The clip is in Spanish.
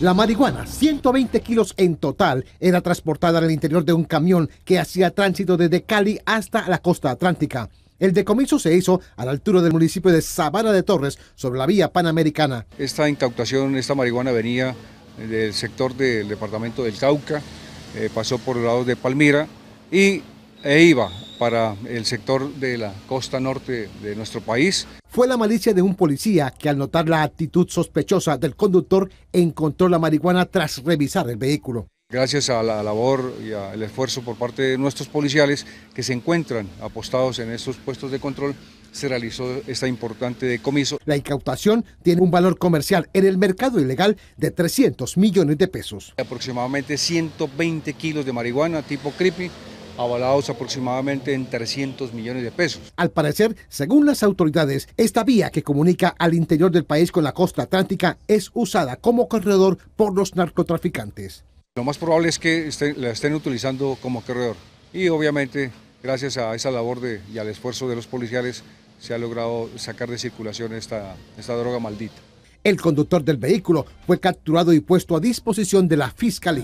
La marihuana, 120 kilos en total, era transportada en al interior de un camión que hacía tránsito desde Cali hasta la costa atlántica. El decomiso se hizo a la altura del municipio de Sabana de Torres, sobre la vía panamericana. Esta incautación, esta marihuana venía del sector del departamento del Cauca, eh, pasó por el lado de Palmira y e iba para el sector de la costa norte de nuestro país fue la malicia de un policía que al notar la actitud sospechosa del conductor encontró la marihuana tras revisar el vehículo. Gracias a la labor y al esfuerzo por parte de nuestros policiales que se encuentran apostados en estos puestos de control, se realizó esta importante decomiso. La incautación tiene un valor comercial en el mercado ilegal de 300 millones de pesos. Aproximadamente 120 kilos de marihuana tipo creepy, avalados aproximadamente en 300 millones de pesos. Al parecer, según las autoridades, esta vía que comunica al interior del país con la costa atlántica es usada como corredor por los narcotraficantes. Lo más probable es que este, la estén utilizando como corredor y obviamente gracias a esa labor y al esfuerzo de los policiales se ha logrado sacar de circulación esta, esta droga maldita. El conductor del vehículo fue capturado y puesto a disposición de la fiscalía.